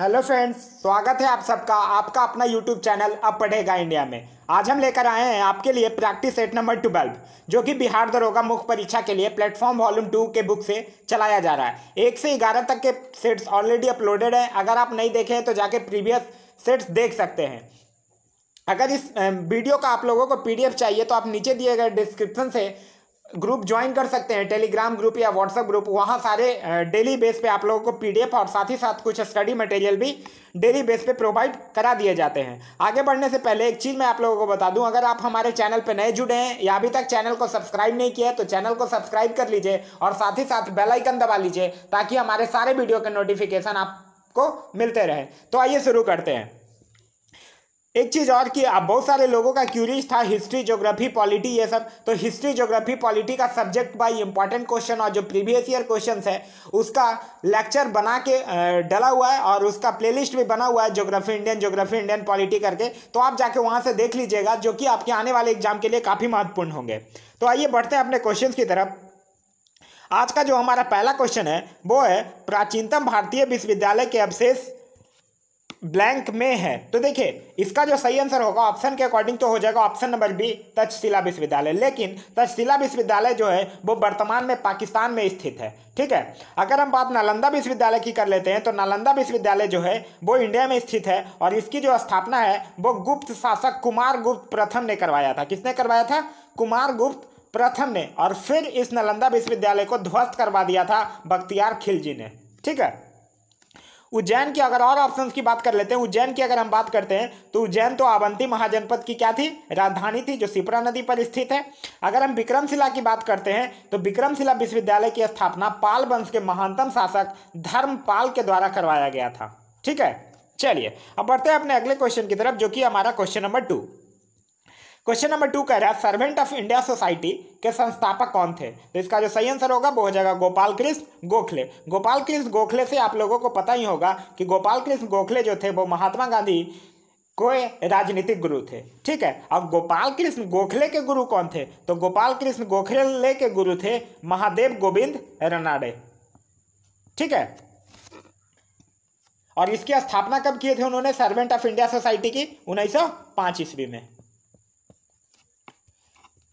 hello friends स्वागत है आप सबका आपका अपना यूट्यूब चैनल अब पढ़ेगा इंडिया में आज हम लेकर आए हैं आपके लिए प्रैक्टिस सेट नंबर ट्वेल्व जो कि बिहार दरोगा मुख्य परीक्षा के लिए प्लेटफॉर्म वॉल्यूम टू के बुक से चलाया जा रहा है एक से ग्यारह तक के सेट्स ऑलरेडी अपलोडेड हैं अगर आप नहीं देखे हैं तो जाके प्रीवियस सेट्स देख सकते हैं अगर इस वीडियो का आप लोगों को पी चाहिए तो आप नीचे दिए गए डिस्क्रिप्शन से ग्रुप ज्वाइन कर सकते हैं टेलीग्राम ग्रुप या व्हाट्सएप ग्रुप वहाँ सारे डेली बेस पे आप लोगों को पीडीएफ और साथ ही साथ कुछ स्टडी मटेरियल भी डेली बेस पे प्रोवाइड करा दिए जाते हैं आगे बढ़ने से पहले एक चीज़ मैं आप लोगों को बता दूं अगर आप हमारे चैनल पर नए जुड़े हैं या अभी तक चैनल को सब्सक्राइब नहीं किया है तो चैनल को सब्सक्राइब कर लीजिए और साथ ही साथ बेलाइकन दबा लीजिए ताकि हमारे सारे वीडियो के नोटिफिकेशन आपको मिलते रहे तो आइए शुरू करते हैं एक चीज़ और कि आप बहुत सारे लोगों का क्यूरियस था हिस्ट्री ज्योग्राफी पॉलिटी ये सब तो हिस्ट्री ज्योग्राफी पॉलिटी का सब्जेक्ट बाई इंपॉर्टेंट क्वेश्चन और जो प्रीवियस ईयर क्वेश्चन है उसका लेक्चर बना के डला हुआ है और उसका प्लेलिस्ट भी बना हुआ है geography Indian geography Indian polity करके तो आप जाके वहाँ से देख लीजिएगा जो कि आपके आने वाले एग्जाम के लिए काफ़ी महत्वपूर्ण होंगे तो आइए बढ़ते हैं अपने क्वेश्चन की तरफ आज का जो हमारा पहला क्वेश्चन है वो है प्राचीनतम भारतीय विश्वविद्यालय के अवशेष ब्लैंक में है तो देखिए इसका जो सही आंसर होगा ऑप्शन के अकॉर्डिंग तो हो जाएगा ऑप्शन नंबर बी तक्षशिला विश्वविद्यालय लेकिन तक्षशिला विश्वविद्यालय जो है वो वर्तमान में पाकिस्तान में स्थित है ठीक है अगर हम बात नालंदा विश्वविद्यालय की कर लेते हैं तो नालंदा विश्वविद्यालय जो है वो इंडिया में स्थित है और इसकी जो स्थापना है वो गुप्त शासक कुमार गुप्त प्रथम ने करवाया था किसने करवाया था कुमार गुप्त प्रथम ने और फिर इस नालंदा विश्वविद्यालय को ध्वस्त करवा दिया था बख्तियार खिलजी ने ठीक है उज्जैन की अगर और ऑप्शन की बात कर लेते हैं उज्जैन की अगर हम बात करते हैं तो उज्जैन तो आवंती महाजनपद की क्या थी राजधानी थी जो सिपरा नदी पर स्थित है अगर हम विक्रमशिला की बात करते हैं तो विक्रमशिला विश्वविद्यालय की स्थापना पाल वंश के महानतम शासक धर्मपाल के द्वारा करवाया गया था ठीक है चलिए अब बढ़ते हैं अपने अगले क्वेश्चन की तरफ जो कि हमारा question number two question number two कह रहा है सर्वेंट ऑफ इंडिया सोसाइटी के संस्थापक कौन थे तो इसका जो सही आंसर होगा वो हो जाएगा गोपाल कृष्ण गोखले गोपाल कृष्ण गोखले से आप लोगों को पता ही होगा कि गोपाल कृष्ण गोखले जो थे वो महात्मा गांधी कोई राजनीतिक गुरु थे ठीक है अब गोपाल कृष्ण गोखले के गुरु कौन थे तो गोपाल कृष्ण गोखले के गुरु थे महादेव गोविंद रनाडे ठीक है और इसकी स्थापना कब किए थे उन्होंने सर्वेंट ऑफ इंडिया सोसाइटी की उन्नीस सौ ईस्वी में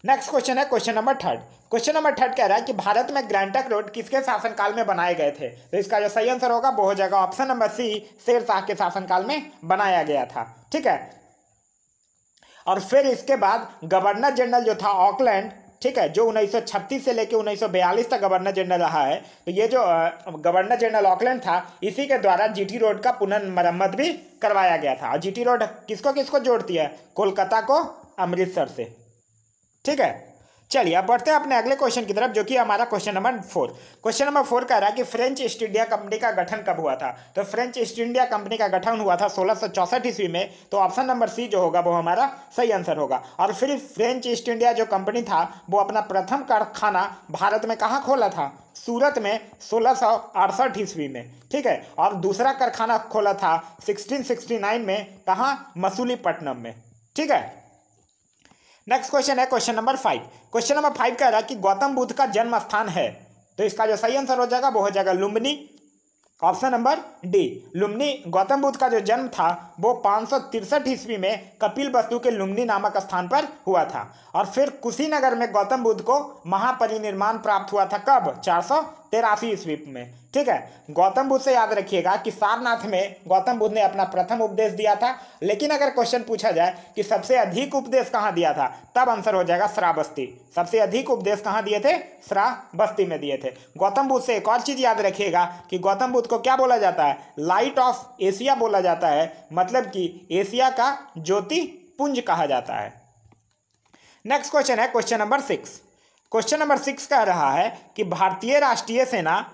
नेक्स्ट क्वेश्चन है question number third question number third कह रहा है कि भारत में ग्रांटक रोड किसके शासनकाल में बनाए गए थे तो इसका जो सही आंसर होगा वो हो जाएगा ऑप्शन नंबर सी शेर शाह के शासनकाल में बनाया गया था ठीक है और फिर इसके बाद गवर्नर जनरल जो था ऑकलैंड ठीक है जो 1936 से लेकर 1942 तक गवर्नर जनरल रहा है तो ये जो गवर्नर जनरल ऑकलैंड था इसी के द्वारा जीटी रोड का पुनर्मरम्मत भी करवाया गया था और जीटी रोड किसको किसको जोड़ती है कोलकाता को अमृतसर से ठीक है चलिए अब बढ़ते हैं अपने अगले क्वेश्चन की तरफ जो कि हमारा question number four question number four कह रहा है कि फ्रेंच ईस्ट इंडिया कंपनी का गठन कब हुआ था तो फ्रेंच ईस्ट इंडिया कंपनी का गठन हुआ था सोलह सौ चौसठ ईस्वी में तो ऑप्शन नंबर सी जो होगा वो हमारा सही आंसर होगा और फिर फ्रेंच ईस्ट इंडिया जो कंपनी था वो अपना प्रथम कारखाना भारत में कहाँ खोला था सूरत में सोलह सौ अड़सठ ईस्वी में ठीक है और दूसरा कारखाना खोला था सिक्सटीन सिक्सटी नाइन में कहाँ मसूलीपट्टनम में ठीक है नेक्स्ट क्वेश्चन है question number five question number five कह रहा है कि गौतम बुद्ध का जन्म स्थान है तो इसका जो सही आंसर हो जाएगा वो हो जाएगा Lumbini option number D Lumbini Gautam Buddha का जो जन्म था वो पाँच ईस्वी में कपिल वस्तु के लुम्बनी नामक स्थान पर हुआ था और फिर कुशीनगर में गौतम बुद्ध को महापरिनिर्माण प्राप्त हुआ था कब चार ईस्वी में ठीक है गौतम बुद्ध से याद रखिएगा कि सारनाथ में गौतम बुद्ध ने अपना प्रथम उपदेश दिया था लेकिन अगर क्वेश्चन पूछा जाए कि सबसे अधिक उपदेश कहाँ दिया था तब आंसर हो जाएगा श्राबस्ती सबसे अधिक उपदेश कहाँ दिए थे श्राबस्ती में दिए थे गौतम बुद्ध से एक और चीज़ याद रखिएगा कि गौतम बुद्ध को क्या बोला जाता है लाइट ऑफ एशिया बोला जाता है मतलब कि एशिया का ज्योति पुंज कहा जाता है नेक्स्ट क्वेश्चन है question number six question number six कह रहा है कि भारतीय राष्ट्रीय सेना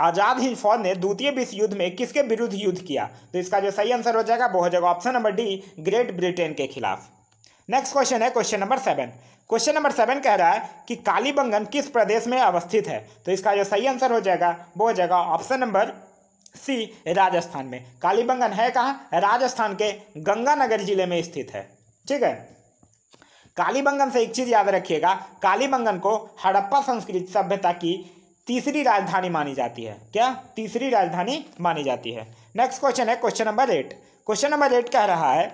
आज़ाद हिंद फौज ने द्वितीय विश्व युद्ध में किसके विरुद्ध युद्ध किया तो इसका जो सही आंसर हो जाएगा वो हो जाएगा option number D Great Britain के खिलाफ नेक्स्ट क्वेश्चन है question number seven question number seven कह रहा है कि कालीबंगन किस प्रदेश में अवस्थित है तो इसका जो सही आंसर हो जाएगा वो हो जाएगा ऑप्शन नंबर सी राजस्थान में कालीबंगन है कहाँ राजस्थान के गंगानगर जिले में स्थित है ठीक है कालीबंगन से एक चीज़ याद रखिएगा कालीबंगन को हड़प्पा संस्कृत सभ्यता की तीसरी राजधानी मानी जाती है क्या तीसरी राजधानी मानी जाती है नेक्स्ट क्वेश्चन है question number eight question number eight कह रहा है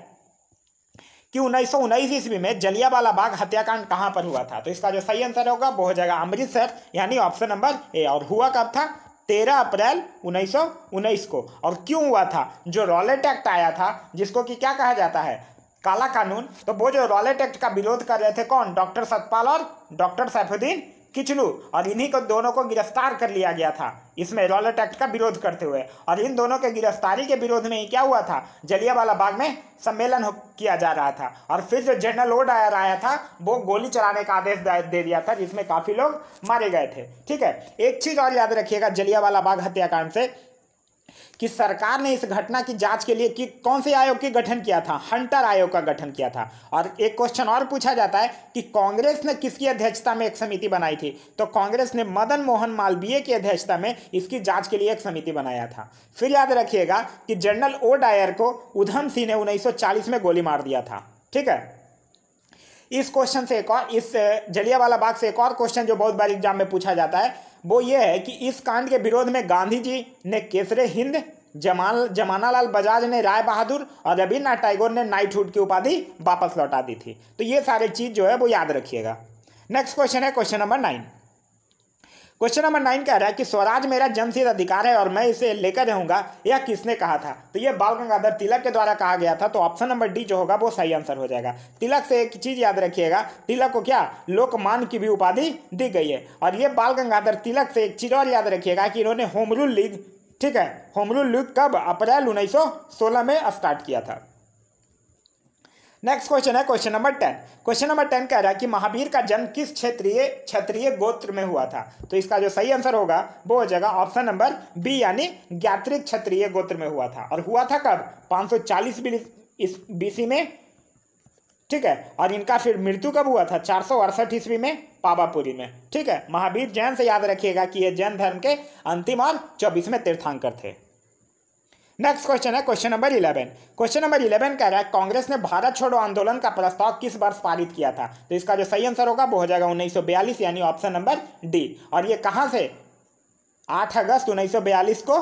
कि उन्नीस सौ उन्नीस ईस्वी में जलियावाला बाग हत्याकांड कहां पर हुआ था तो इसका जो सही आंसर होगा वो हो जाएगा अमृतसर यानी ऑप्शन नंबर ए और हुआ कब था तेरह अप्रैल उन्नीस सौ उन्नीस को और क्यों हुआ था जो रॉलेट एक्ट आया था जिसको कि क्या कहा जाता है काला कानून तो वो जो रॉलेट एक्ट का विरोध कर रहे थे कौन डॉक्टर सतपाल और डॉक्टर सैफुद्दीन किचलू और इन्हीं को दोनों को गिरफ्तार कर लिया गया था इसमें रॉलट एक्ट का विरोध करते हुए और इन दोनों के गिरफ्तारी के विरोध में ही क्या हुआ था जलियावाला बाग में सम्मेलन किया जा रहा था और फिर जो जनरल ओड आया था वो गोली चलाने का आदेश दे दिया था जिसमें काफ़ी लोग मारे गए थे ठीक है एक चीज़ और याद रखिएगा जलियावाला बाग हत्याकांड से कि सरकार ने इस घटना की जांच के लिए कि कौन से आयोग के गठन किया था हंटर आयोग का गठन किया था और एक क्वेश्चन और पूछा जाता है कि कांग्रेस ने किसकी अध्यक्षता में एक समिति बनाई थी तो कांग्रेस ने मदन मोहन मालवीय की अध्यक्षता में इसकी जांच के लिए एक समिति बनाया था फिर याद रखिएगा कि जनरल ओ डायर को उधम सिंह ने उन्नीस में गोली मार दिया था ठीक है इस क्वेश्चन से एक और इस जलिया वाला बाग से एक और क्वेश्चन जो बहुत बार एग्जाम में पूछा जाता है वो ये है कि इस कांड के विरोध में गांधी जी ने केसरे हिंद जमाल जमानालाल बजाज ने राय बहादुर और रविन्द्रनाथ टैगोर ने नाइटहुड की उपाधि वापस लौटा दी थी तो ये सारी चीज़ जो है वो याद रखिएगा नेक्स्ट क्वेश्चन है question number nine question number nine कह रहा है कि स्वराज मेरा जन्मसिद्ध अधिकार है और मैं इसे लेकर रहूंगा यह किसने कहा था तो यह बाल गंगाधर तिलक के द्वारा कहा गया था तो ऑप्शन नंबर डी जो होगा वो सही आंसर हो जाएगा तिलक से एक चीज याद रखिएगा तिलक को क्या लोकमान की भी उपाधि दी गई है और ये बाल गंगाधर तिलक से एक चीज और याद रखिएगा कि इन्होंने होमरुल लीग ठीक है होमरुल लीग कब अप्रैल उन्नीस में स्टार्ट किया था नेक्स्ट क्वेश्चन है question number ten question number ten कह रहा है कि महावीर का जन्म किस क्षेत्रीय क्षत्रिय गोत्र में हुआ था तो इसका जो सही आंसर होगा वो हो जाएगा ऑप्शन नंबर बी यानी ज्ञात्रिक क्षत्रिय गोत्र में हुआ था और हुआ था कब 540 इस बीसी में ठीक है और इनका फिर मृत्यु कब हुआ था चार सौ अड़सठ ईस्वी में पावापुरी में ठीक है महावीर जैन से याद रखिएगा कि ये जैन धर्म के अंतिम और चौबीसवें तीर्थांकर थे नेक्स्ट क्वेश्चन है question number eleven question number eleven कह रहा है कांग्रेस ने भारत छोड़ो आंदोलन का प्रस्ताव किस वर्ष पारित किया था तो इसका जो सही आंसर होगा वो हो जाएगा उन्नीस यानी ऑप्शन नंबर डी और ये कहाँ से आठ अगस्त उन्नीस को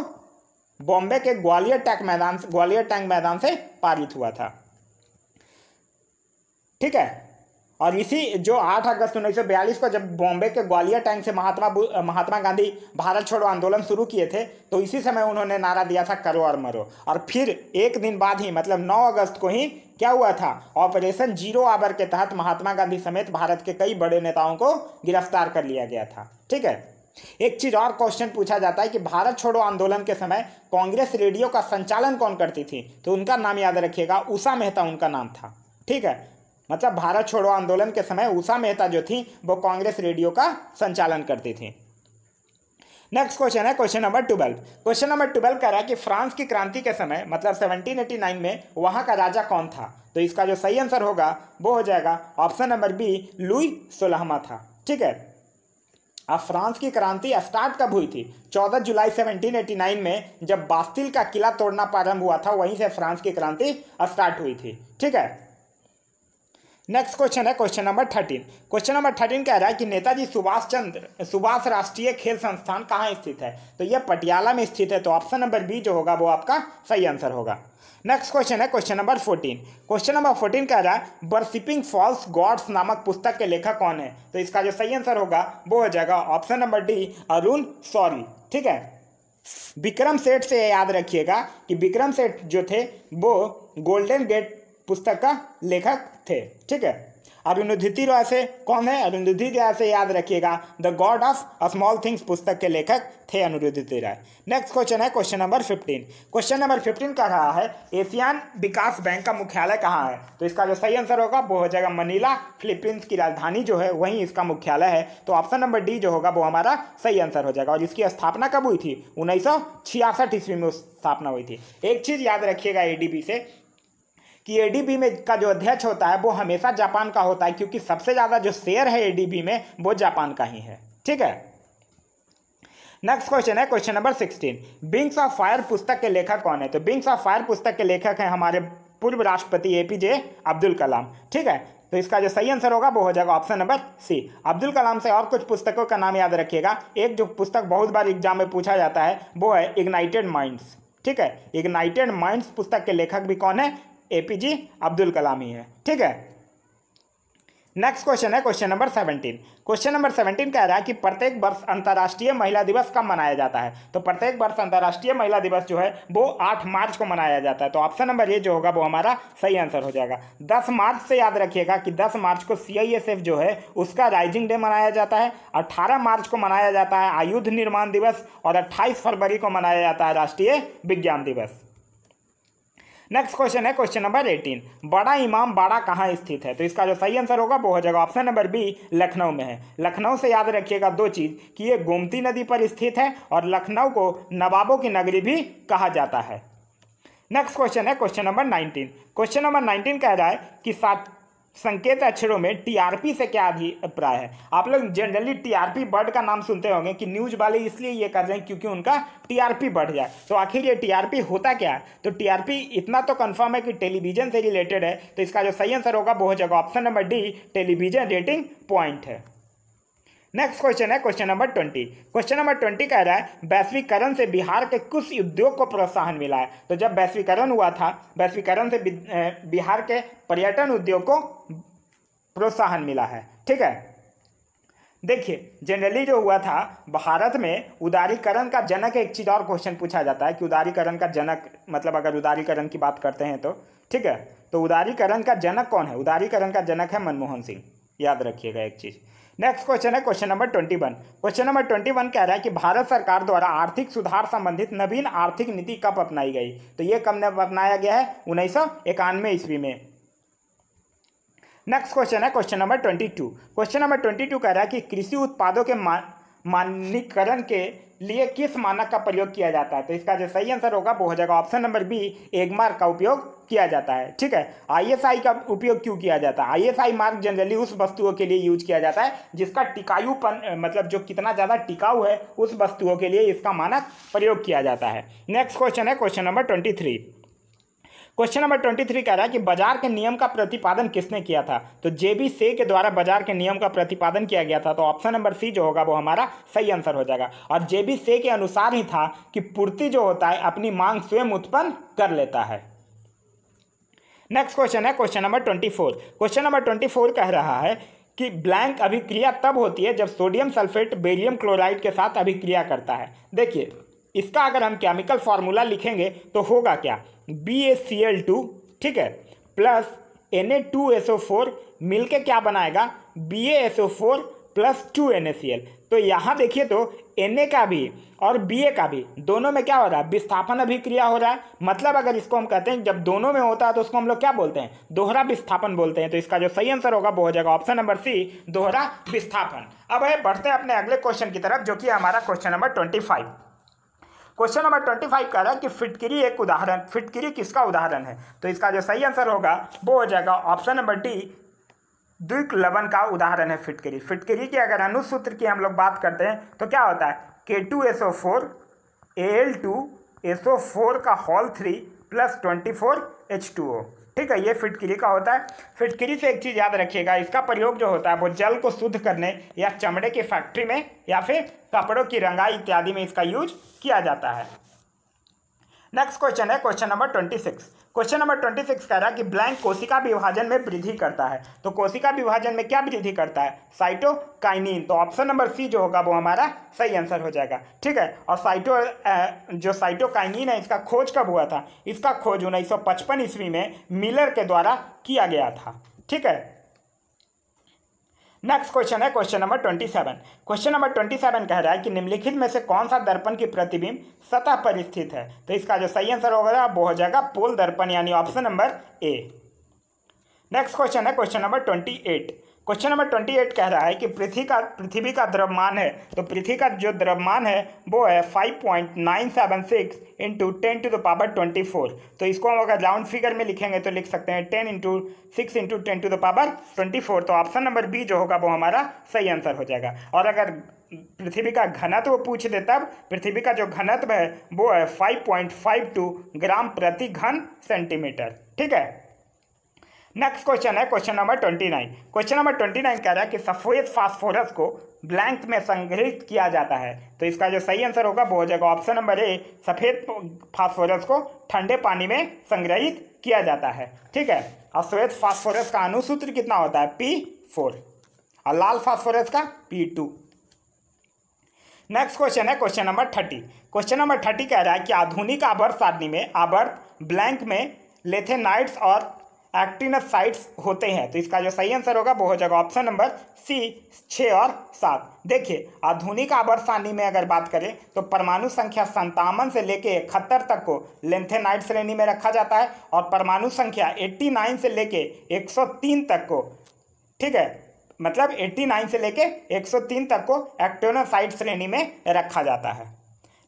बॉम्बे के ग्वालियर टैंक मैदान ग्वालियर टैंक मैदान से पारित हुआ था ठीक है और इसी जो 8 अगस्त उन्नीस को जब बॉम्बे के ग्वालियर टैंक से महात्मा महात्मा गांधी भारत छोड़ो आंदोलन शुरू किए थे तो इसी समय उन्होंने नारा दिया था करो और मरो और फिर एक दिन बाद ही मतलब 9 अगस्त को ही क्या हुआ था ऑपरेशन जीरो आवर के तहत महात्मा गांधी समेत भारत के कई बड़े नेताओं को गिरफ्तार कर लिया गया था ठीक है एक चीज और क्वेश्चन पूछा जाता है कि भारत छोड़ो आंदोलन के समय कांग्रेस रेडियो का संचालन कौन करती थी तो उनका नाम याद रखिएगा उषा मेहता उनका नाम था ठीक है मतलब भारत छोड़ो आंदोलन के समय उषा मेहता जो थी वो कांग्रेस रेडियो का संचालन करती थी नेक्स्ट क्वेश्चन है question number twelve question number twelve कह रहा है कि फ्रांस की क्रांति के समय मतलब 1789 में वहां का राजा कौन था तो इसका जो सही आंसर होगा वो हो जाएगा ऑप्शन नंबर बी लुई सोलहमा था ठीक है अब फ्रांस की क्रांति स्टार्ट कब हुई थी 14 जुलाई 1789 में जब बास्तिल का किला तोड़ना प्रारंभ हुआ था वहीं से फ्रांस की क्रांति स्टार्ट हुई थी ठीक है नेक्स्ट क्वेश्चन है question number thirteen question number thirteen कह रहा है कि नेताजी सुभाष चंद्र सुभाष राष्ट्रीय खेल संस्थान कहाँ स्थित है तो यह पटियाला में स्थित है तो ऑप्शन नंबर बी जो होगा वो आपका सही आंसर होगा नेक्स्ट क्वेश्चन है question number fourteen question number fourteen कह रहा है बर्सिपिंग फॉल्स गॉड्स नामक पुस्तक के लेखक कौन है तो इसका जो सही आंसर होगा वो हो जाएगा option number D Arun sorry ठीक है विक्रम सेठ से याद रखिएगा कि विक्रम सेठ जो थे वो गोल्डन गेट पुस्तक का लेखक थे ठीक है अरुणधि रॉय से कौन है अरुणधि रॉय से याद रखिएगा the god of small things पुस्तक के लेखक थे अनिरुद्धि रॉय नेक्स्ट क्वेश्चन है question number fifteen question number fifteen का रहा है एशियान विकास बैंक का मुख्यालय कहाँ है तो इसका जो सही आंसर होगा वो हो जाएगा मनीला फिलीपींस की राजधानी जो है वहीं इसका मुख्यालय है तो ऑप्शन नंबर डी जो होगा वो हमारा सही आंसर हो जाएगा और इसकी स्थापना कब हुई थी उन्नीस ईस्वी में स्थापना हुई थी एक चीज़ याद रखिएगा ए से कि एडीबी में का जो अध्यक्ष होता है वो हमेशा जापान का होता है क्योंकि सबसे ज़्यादा जो शेयर है एडीबी में वो जापान का ही है ठीक है नेक्स्ट क्वेश्चन है question number sixteen wings of fire पुस्तक के लेखक कौन है तो बिंग्स ऑफ फायर पुस्तक के लेखक हैं हमारे पूर्व राष्ट्रपति एपीजे अब्दुल कलाम ठीक है तो इसका जो सही आंसर होगा वो हो जाएगा option number C Abdul Kalam से और कुछ पुस्तकों का नाम याद रखिएगा एक जो पुस्तक बहुत बार एग्जाम में पूछा जाता है वो है इग्नाइटेड माइंड्स ठीक है इग्नाइटेड माइंड्स पुस्तक के लेखक भी कौन है ए पी जी अब्दुल कलाम ही है ठीक है नेक्स्ट क्वेश्चन है question number seventeen question number seventeen कह रहा है कि प्रत्येक वर्ष अंतर्राष्ट्रीय महिला दिवस कब मनाया जाता है तो प्रत्येक वर्ष अंतर्राष्ट्रीय महिला दिवस जो है वो आठ मार्च को मनाया जाता है तो ऑप्शन नंबर ये जो होगा वो हमारा सही आंसर हो जाएगा दस मार्च से याद रखिएगा कि दस मार्च को सी जो है उसका राइजिंग डे मनाया जाता है अट्ठारह मार्च को मनाया जाता है आयुध निर्माण दिवस और अट्ठाईस फरवरी को मनाया जाता है राष्ट्रीय विज्ञान दिवस नेक्स्ट क्वेश्चन है क्वेश्चन नंबर एटीन बड़ा इमाम बाड़ा कहाँ स्थित है तो इसका जो सही आंसर होगा वो हो जाएगा ऑप्शन नंबर बी लखनऊ में है लखनऊ से याद रखिएगा दो चीज़ कि ये गोमती नदी पर स्थित है और लखनऊ को नवाबों की नगरी भी कहा जाता है नेक्स्ट क्वेश्चन है question number nineteen question number nineteen कह रहा है कि सात संकेत अक्षरों में टीआरपी से क्या अभिप्राय है आप लोग जनरली टीआरपी बर्ड का नाम सुनते होंगे कि न्यूज वाले इसलिए ये कर रहे हैं क्योंकि उनका टीआरपी बढ़ जाए तो आखिर ये टीआरपी होता क्या है तो टीआरपी इतना तो कंफर्म है कि टेलीविजन से रिलेटेड है तो इसका जो सही आंसर होगा वो हो जाएगा option number D television rating point है नेक्स्ट क्वेश्चन है question number twenty question number twenty कह रहा है वैश्वीकरण से बिहार के कुछ उद्योग को प्रोत्साहन मिला है तो जब वैश्वीकरण हुआ था वैश्वीकरण से बिहार के पर्यटन उद्योग को प्रोत्साहन मिला है ठीक है देखिए जनरली जो हुआ था भारत में उदारीकरण का जनक एक चीज़ और क्वेश्चन पूछा जाता है कि उदारीकरण का जनक मतलब अगर उदारीकरण की बात करते हैं तो ठीक है तो उदारीकरण का जनक कौन है उदारीकरण का जनक है मनमोहन सिंह याद रखिएगा एक चीज़ नेक्स्ट क्वेश्चन है question number twenty one question number twenty one कह रहा है कि भारत सरकार द्वारा आर्थिक सुधार संबंधित नवीन आर्थिक नीति कब अपनाई गई तो ये कब अपनाया गया है उन्नीस सौ इक्यानवे ईस्वी में नेक्स्ट क्वेश्चन है question number twenty two question number twenty two कह रहा है कि कृषि उत्पादों के मानकीकरण के लिए किस मानक का प्रयोग किया जाता है तो इसका जो सही आंसर होगा वो हो जाएगा ऑप्शन नंबर बी मार्क का उपयोग किया जाता है ठीक है आईएसआई का उपयोग क्यों किया जाता है आईएसआई मार्क जनरली उस वस्तुओं के लिए यूज किया जाता है जिसका टिकायुपन मतलब जो कितना ज़्यादा टिकाऊ है उस वस्तुओं के लिए इसका मानक प्रयोग किया जाता है नेक्स्ट क्वेश्चन है question number twenty three question number twenty three कह रहा है कि बाजार के नियम का प्रतिपादन किसने किया था तो जेबी से के द्वारा बाजार के नियम का प्रतिपादन किया गया था तो ऑप्शन नंबर सी जो होगा वो हमारा सही आंसर हो जाएगा और जेबी से के अनुसार ही था कि पूर्ति जो होता है अपनी मांग स्वयं उत्पन्न कर लेता है नेक्स्ट क्वेश्चन है question number twenty four question number twenty four कह रहा है कि ब्लैंक अभिक्रिया तब होती है जब सोडियम सल्फेट बेरियम क्लोराइड के साथ अभिक्रिया करता है देखिए इसका अगर हम केमिकल फार्मूला लिखेंगे तो होगा क्या B A C L two ठीक है plus N A two S O four मिल के क्या बनाएगा B A S O four plus two N A C L तो यहाँ देखिए तो एन ए का भी और बी ए का भी दोनों में क्या हो रहा है विस्थापन अभिक्रिया हो रहा है मतलब अगर इसको हम कहते हैं जब दोनों में होता है तो उसको हम लोग क्या बोलते हैं दोहरा विस्थापन बोलते हैं तो इसका जो सही आंसर होगा वो हो जाएगा ऑप्शन नंबर सी दोहरा विस्थापन अब है बढ़ते हैं अपने अगले क्वेश्चन की तरफ जो कि हमारा question number twenty five question number twenty five कह रहा है कि फिटकिरी एक उदाहरण फिटकिरी किसका उदाहरण है तो इसका जो सही आंसर होगा वो हो जाएगा ऑप्शन नंबर डी द्विक लवन का उदाहरण है फिटकिरी फिटकिरी की अगर अनुसूत्र की हम लोग बात करते हैं तो क्या होता है K two S O four A L two S O four का whole three plus twenty four H two O ठीक है ये फिटकिरी का होता है फिटकिरी से एक चीज़ याद रखिएगा इसका प्रयोग जो होता है वो जल को शुद्ध करने या चमड़े की फैक्ट्री में या फिर कपड़ों की रंगाई इत्यादि में इसका यूज किया जाता है नेक्स्ट क्वेश्चन है question number twenty six question number twenty six कह रहा है कि ब्लैंक कोशिका विभाजन में वृद्धि करता है तो कोशिका विभाजन में क्या वृद्धि करता है साइटोकाइनिन तो ऑप्शन नंबर सी जो होगा वो हमारा सही आंसर हो जाएगा ठीक है और साइटो जो साइटोकाइनिन है इसका खोज कब हुआ था इसका खोज उन्नीस सौ ईस्वी में मिलर के द्वारा किया गया था ठीक है नेक्स्ट क्वेश्चन है question number twenty seven question number twenty seven कह रहा है कि निम्नलिखित में से कौन सा दर्पण की प्रतिबिंब सतह पर स्थित है तो इसका जो सही आंसर होगा वो हो जाएगा पोल दर्पण यानी option number A next question है question number twenty eight question number twenty eight कह रहा है कि पृथ्वी का पृथ्वी का द्रव्यमान है तो पृथ्वी का जो द्रव्यमान है वो है five point nine seven six into ten to the power twenty four तो इसको हम अगर राउंड फिगर में लिखेंगे तो लिख सकते हैं ten into six into ten to the power twenty four तो ऑप्शन नंबर बी जो होगा वो हमारा सही आंसर हो जाएगा और अगर पृथ्वी का घनत्व पूछ दे तब पृथ्वी का जो घनत्व है वो है five point five two gram प्रति घन सेंटीमीटर ठीक है नेक्स्ट क्वेश्चन है question number twenty nine question number twenty nine कह रहा है कि सफ़ेद फास्फोरस को ब्लैंक में संग्रहित किया जाता है तो इसका जो सही आंसर होगा वो हो जाएगा ऑप्शन नंबर ए सफ़ेद फास्फोरस को ठंडे पानी में संग्रहित किया जाता है ठीक है और सफेद फास्फोरस का अनुसूत्र कितना होता है पी फोर और लाल फास्फोरस का पी टू नेक्स्ट क्वेश्चन है question number thirty question number thirty कह रहा है कि आधुनिक आवर्त सारणी में आवर्त ब्लैंक में लेथेनाइट्स और एक्टिनोसाइट्स होते हैं तो इसका जो सही आंसर होगा वो हो जाएगा ऑप्शन नंबर सी छः और सात देखिए आधुनिक आवर्त में अगर बात करें तो परमाणु संख्या संतावन से लेके इकहत्तर तक को लेंथेनाइट श्रेणी में रखा जाता है और परमाणु संख्या 89 से लेके 103 तक को ठीक है मतलब 89 से लेके 103 तक को एक्टोनोसाइट श्रेणी में रखा जाता है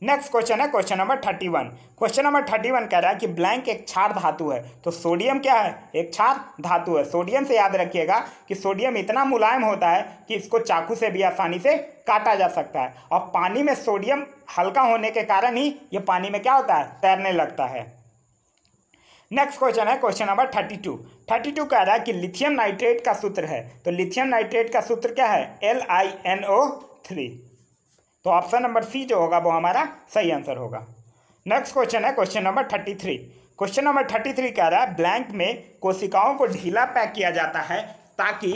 नेक्स्ट क्वेश्चन है question number thirty one question number thirty one कह रहा है कि ब्लैंक एक क्षार धातु है तो सोडियम क्या है एक क्षार धातु है सोडियम से याद रखिएगा कि सोडियम इतना मुलायम होता है कि इसको चाकू से भी आसानी से काटा जा सकता है और पानी में सोडियम हल्का होने के कारण ही ये पानी में क्या होता है तैरने लगता है नेक्स्ट क्वेश्चन है question number thirty two thirty two कह रहा है कि लिथियम नाइट्रेट का सूत्र है तो लिथियम नाइट्रेट का सूत्र क्या है L I N O three तो ऑप्शन नंबर सी जो होगा वो हमारा सही आंसर होगा नेक्स्ट क्वेश्चन है question number thirty three question number thirty three कह रहा है ब्लैंक में कोशिकाओं को ढीला पैक किया जाता है ताकि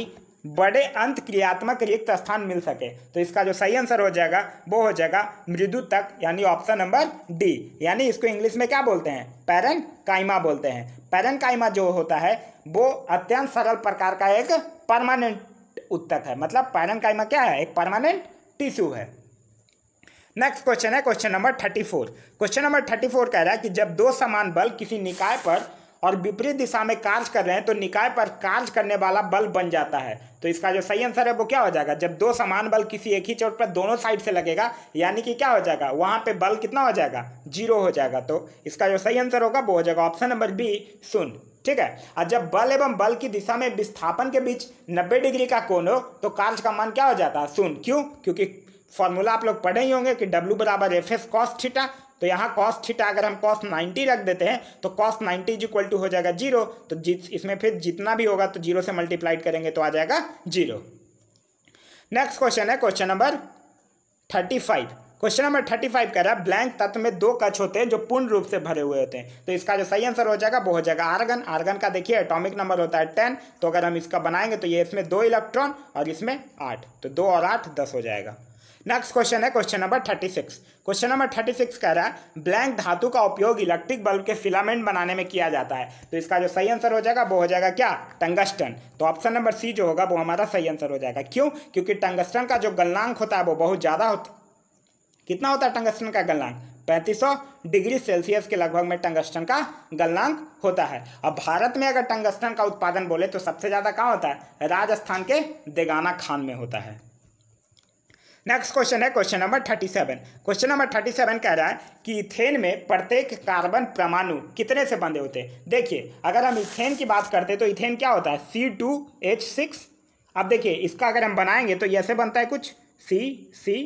बड़े अंत क्रियात्मक रिक्त स्थान मिल सके तो इसका जो सही आंसर हो जाएगा वो हो जाएगा मृदु तक यानी ऑप्शन नंबर डी यानी इसको इंग्लिश में क्या बोलते हैं पैरन कायमा बोलते हैं पैरन कायमा जो होता है वो अत्यंत सरल प्रकार का एक परमानेंट उत्तक है मतलब पैरन कायमा क्या है एक परमानेंट टिश्यू है नेक्स्ट क्वेश्चन है question number thirty four question number thirty four कह रहा है कि जब दो समान बल किसी निकाय पर और विपरीत दिशा में कार्य कर रहे हैं तो निकाय पर कार्य करने वाला बल बन जाता है तो इसका जो सही आंसर है वो क्या हो जाएगा जब दो समान बल किसी एक ही चोट पर दोनों साइड से लगेगा यानी कि क्या हो जाएगा वहाँ पे बल कितना हो जाएगा जीरो हो जाएगा तो इसका जो सही आंसर होगा वो हो जाएगा ऑप्शन नंबर बी सुन ठीक है और जब बल एवं बल की दिशा में विस्थापन के बीच नब्बे डिग्री का कोण हो तो कार्य का मान क्या हो जाता है शून्य क्यों क्योंकि फार्मूला आप लोग पढ़े ही होंगे कि W बराबर एफ एस कॉस ठीटा तो यहाँ कॉस ठीटा अगर हम कॉस नाइन्टी रख देते हैं तो cos ninety is equal to हो जाएगा जीरो तो जिस इसमें फिर जितना भी होगा तो जीरो से मल्टीप्लाइड करेंगे तो आ जाएगा जीरो नेक्स्ट क्वेश्चन है question number thirty five question number thirty five कह रहा है ब्लैंक तत्व में दो कच होते हैं जो पूर्ण रूप से भरे हुए होते हैं तो इसका जो सही आंसर हो जाएगा वो हो जाएगा आर्गन आर्गन का देखिए एटॉमिक नंबर होता है टेन तो अगर हम इसका बनाएंगे तो ये इसमें दो इलेक्ट्रॉन और इसमें आठ तो दो और आठ दस हो जाएगा नेक्स्ट क्वेश्चन है question number thirty six question number thirty six कह रहा है ब्लैंक धातु का उपयोग इलेक्ट्रिक बल्ब के फिलामेंट बनाने में किया जाता है तो इसका जो सही आंसर हो जाएगा वो हो जाएगा क्या टंगस्टन तो ऑप्शन नंबर सी जो होगा वो हमारा सही आंसर हो जाएगा क्यों क्योंकि टंगस्टन का जो गलनांक होता है वो बहुत ज़्यादा होता कितना होता है टंगस्टन का गलनांक पैंतीस डिग्री सेल्सियस के लगभग में टंगस्टन का गलनांक होता है अब भारत में अगर टंगस्टन का उत्पादन बोले तो सबसे ज़्यादा कहाँ होता है राजस्थान के देगाना खान में होता है नेक्स्ट क्वेश्चन है question number thirty seven question number thirty seven कह रहा है कि इथेन में प्रत्येक कार्बन परमाणु कितने से बंधे होते हैं देखिए अगर हम इथेन की बात करते हैं तो इथेन क्या होता है सी टू एच सिक्स अब देखिए इसका अगर हम बनाएंगे तो ऐसे बनता है कुछ सी सी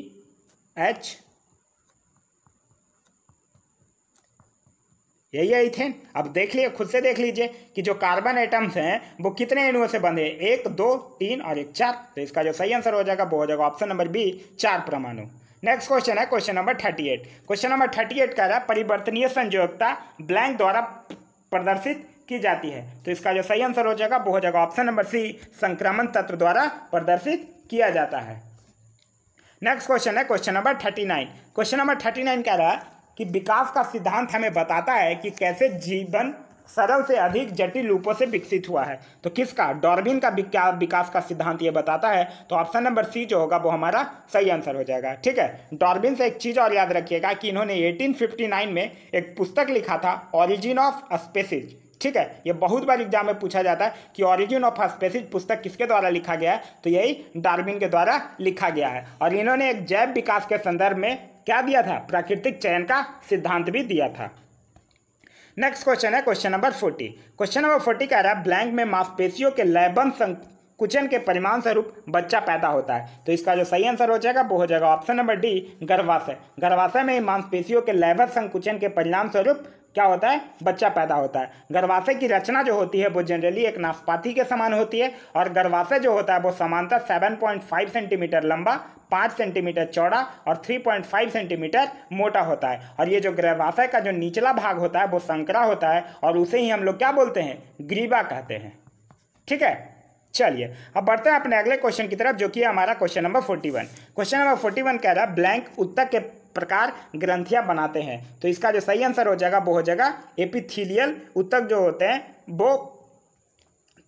एच यही है इथेन अब देख लिए खुद से देख लीजिए कि जो कार्बन एटम्स हैं वो कितने अणुओं से बंधे हैं एक दो तीन और एक चार तो इसका जो सही आंसर हो जाएगा वो हो जाएगा ऑप्शन नंबर बी चार परमाणु नेक्स्ट क्वेश्चन है question number thirty eight question number thirty eight का परिवर्तनीय संयोगता ब्लैंक द्वारा प्रदर्शित की जाती है तो इसका जो सही आंसर हो जाएगा वो हो जाएगा ऑप्शन नंबर सी संक्रमण तत्व द्वारा प्रदर्शित किया जाता है नेक्स्ट क्वेश्चन है question number thirty nine question number thirty nine कह रहा है कि विकास का सिद्धांत हमें बताता है कि कैसे जीवन सरल से अधिक जटिल रूपों से विकसित हुआ है तो किसका डॉर्बिन का विकास का सिद्धांत ये बताता है तो ऑप्शन नंबर सी जो होगा वो हमारा सही आंसर हो जाएगा ठीक है डॉर्बिन से एक चीज़ और याद रखिएगा कि इन्होंने 1859 में एक पुस्तक लिखा था ऑरिजिन ऑफ स्पेसिज ठीक है ये बहुत बार एग्जाम में पूछा जाता है कि ऑरिजिन ऑफ स्पेसिज पुस्तक किसके द्वारा लिखा गया है तो यही डार्बिन के द्वारा लिखा गया है और इन्होंने एक जैव विकास के संदर्भ में क्या दिया था प्राकृतिक चयन का सिद्धांत भी दिया था नेक्स्ट क्वेश्चन है question number forty question number forty कह रहा है ब्लैंक में मांसपेशियों के लयबन संकुचन के परिमाण स्वरूप बच्चा पैदा होता है तो इसका जो सही आंसर हो जाएगा वो हो जाएगा ऑप्शन नंबर डी गर्भाशय गर्भाशय में मांसपेशियों के लयबन संकुचन के परिणाम स्वरूप क्या होता है बच्चा पैदा होता है गर्भाशय की रचना जो होती है वो जनरली एक नाशपाती के समान होती है और गर्भाशय जो होता है वो समानता 7.5 सेंटीमीटर लंबा 5 सेंटीमीटर चौड़ा और 3.5 सेंटीमीटर मोटा होता है और ये जो गर्भाशय का जो निचला भाग होता है वो संकरा होता है और उसे ही हम लोग क्या बोलते हैं ग्रीवा कहते हैं ठीक है चलिए अब बढ़ते हैं अपने अगले क्वेश्चन की तरफ जो कि हमारा question number forty one question number forty one कह रहा है ब्लैंक उत्तक के प्रकार ग्रंथियां बनाते हैं तो इसका जो सही आंसर हो जाएगा वो हो जाएगा एपिथीलियल उत्तक जो होते हैं वो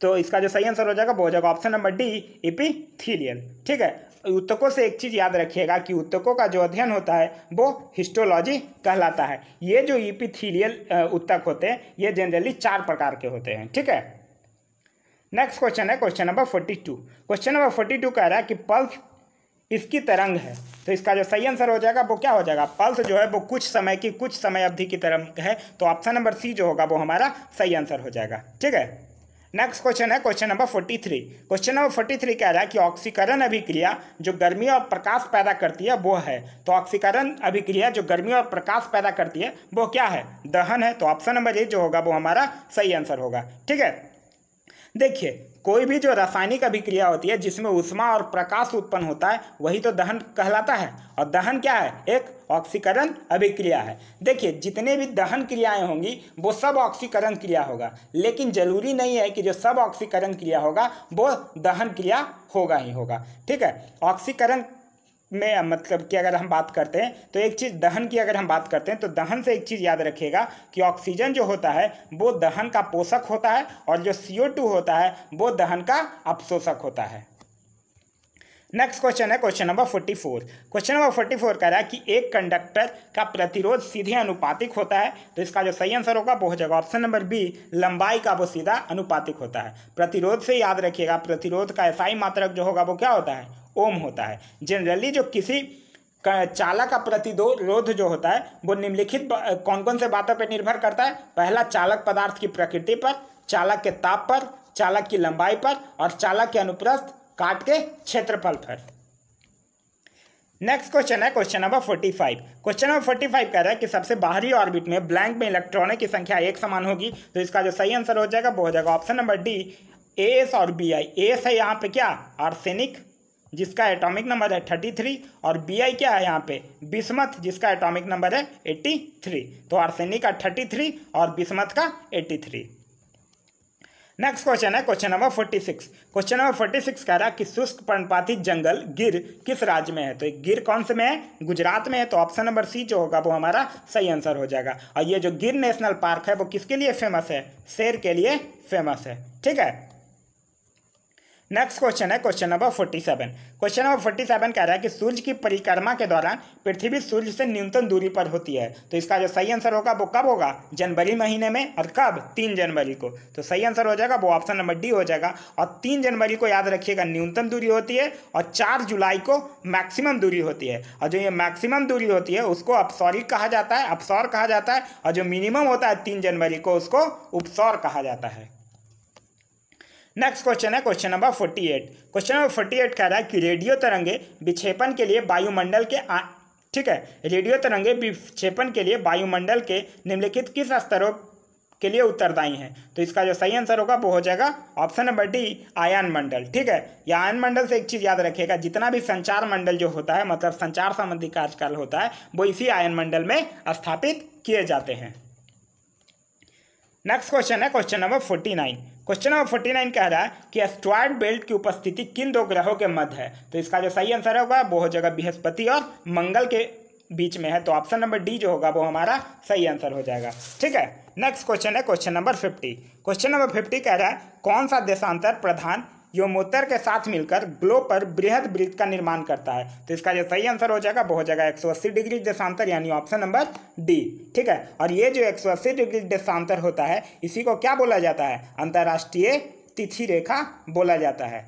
तो इसका जो सही आंसर हो जाएगा वो हो जाएगा ऑप्शन नंबर डी एपिथीलियल ठीक है उत्तकों से एक चीज़ याद रखिएगा कि उत्तकों का जो अध्ययन होता है वो हिस्टोलॉजी कहलाता है ये जो इपिथीलियल उत्तक होते हैं ये जनरली चार प्रकार के होते हैं ठीक है नेक्स्ट क्वेश्चन है question number forty two question number forty two कह रहा है कि पल्स इसकी तरंग है तो इसका जो सही आंसर हो जाएगा वो क्या हो जाएगा पल्स जो है वो कुछ समय की कुछ समय अवधि की तरंग है तो ऑप्शन नंबर सी जो होगा वो हमारा सही आंसर हो जाएगा ठीक है नेक्स्ट क्वेश्चन है question number forty three question number forty three कह रहा है कि ऑक्सीकरण अभिक्रिया जो गर्मी और प्रकाश पैदा करती है वो है तो ऑक्सीकरण अभिक्रिया जो गर्मी और प्रकाश पैदा करती है वो क्या है दहन है तो ऑप्शन नंबर ए जो होगा वो हमारा सही आंसर होगा ठीक है देखिए कोई भी जो रासायनिक अभिक्रिया होती है जिसमें उष्मा और प्रकाश उत्पन्न होता है वही तो दहन कहलाता है और दहन क्या है एक ऑक्सीकरण अभिक्रिया है देखिए जितने भी दहन क्रियाएं होंगी वो सब ऑक्सीकरण क्रिया होगा लेकिन जरूरी नहीं है कि जो सब ऑक्सीकरण क्रिया होगा वो दहन क्रिया होगा ही होगा ठीक है ऑक्सीकरण में मतलब कि अगर हम बात करते हैं तो एक चीज़ दहन की अगर हम बात करते हैं तो दहन से एक चीज़ याद रखिएगा कि ऑक्सीजन जो होता है वो दहन का पोषक होता है और जो सी होता है वो दहन का अपशोषक होता है नेक्स्ट क्वेश्चन है question number forty four question number forty four कह रहा है कि एक कंडक्टर का प्रतिरोध सीधे अनुपातिक होता है तो इसका जो सही आंसर होगा वो हो जाएगा ऑप्शन नंबर बी लंबाई का वो सीधा अनुपातिक होता है प्रतिरोध से याद रखिएगा प्रतिरोध का ऐसा ही मात्रक जो होगा वो क्या होता है ओम होता है जनरली जो किसी चाला का प्रतिरोध जो होता है वो निम्नलिखित कौन कौन से बातों पर निर्भर करता है पहला चालक पदार्थ की प्रकृति पर चालक के ताप पर चालक की लंबाई पर और चालक के अनुप्रस्थ काट के क्षेत्रफल पर नेक्स्ट क्वेश्चन है question number forty five question number forty five कह रहा है कि सबसे बाहरी ऑर्बिट में ब्लैंक में इलेक्ट्रॉनों की संख्या एक समान होगी तो इसका जो सही आंसर हो जाएगा वो हो जाएगा ऑप्शन नंबर डी एस और बी आई एस है यहाँ पे क्या आर्सेनिक जिसका एटॉमिक नंबर है थर्टी थ्री और बी आई क्या है यहाँ पे बिस्मत जिसका एटॉमिक नंबर है एट्टी थ्री तो आर्सेनिक का थर्टी थ्री और बिस्मत का एट्टी थ्री नेक्स्ट क्वेश्चन है question number forty six question number forty six कह रहा है कि शुष्क पर्णपाती जंगल गिर किस राज्य में है तो गिर कौन से में है गुजरात में है तो ऑप्शन नंबर सी जो होगा वो हमारा सही आंसर हो जाएगा और ये जो गिर नेशनल पार्क है वो किसके लिए फेमस है शेर के लिए फेमस है ठीक है नेक्स्ट क्वेश्चन है question number forty seven question number forty seven कह रहा है कि सूर्य की परिक्रमा के दौरान पृथ्वी सूर्य से न्यूनतम दूरी पर होती है तो इसका जो सही आंसर होगा वो कब होगा जनवरी महीने में और कब तीन जनवरी को तो सही आंसर हो जाएगा वो ऑप्शन नंबर डी हो जाएगा और तीन जनवरी को याद रखिएगा न्यूनतम दूरी होती है और चार जुलाई को मैक्सिमम दूरी होती है और जो ये मैक्सिमम दूरी होती है उसको अपसौरी कहा जाता है अपसौर कहा जाता है और जो मिनिमम होता है तीन जनवरी को उसको उपसौर कहा जाता है नेक्स्ट क्वेश्चन है question number forty eight question number forty eight कह रहा है कि रेडियो तरंगे विक्षेपण के लिए वायुमंडल के आ... ठीक है रेडियो तरंगे विक्षेपण के लिए वायुमंडल के निम्नलिखित किस स्तरों के लिए उत्तरदायी हैं तो इसका जो सही आंसर होगा वो हो जाएगा ऑप्शन नंबर डी आयन मंडल ठीक है या आयन मंडल से एक चीज़ याद रखिएगा जितना भी संचार मंडल जो होता है मतलब संचार संबंधी कार्यकाल होता है वो इसी आयन मंडल में स्थापित किए जाते हैं नेक्स्ट क्वेश्चन है question number forty nine question number forty nine कह रहा है कि एस्ट्रॉयड बेल्ट की उपस्थिति किन दो ग्रहों के मध्य है तो इसका जो सही आंसर होगा वो हो जाएगा बृहस्पति और मंगल के बीच में है तो ऑप्शन नंबर डी जो होगा वो हमारा सही आंसर हो जाएगा ठीक है नेक्स्ट क्वेश्चन है question number fifty question number fifty कह रहा है कौन सा देशांतर प्रधान मोतर के साथ मिलकर ग्लो पर बृहद वृत्त का निर्माण करता है तो इसका जो सही आंसर हो जाएगा वो हो जाएगा एक डिग्री देशांतर यानी ऑप्शन नंबर डी ठीक है और ये जो एक डिग्री देशांतर होता है इसी को क्या बोला जाता है अंतर्राष्ट्रीय तिथि रेखा बोला जाता है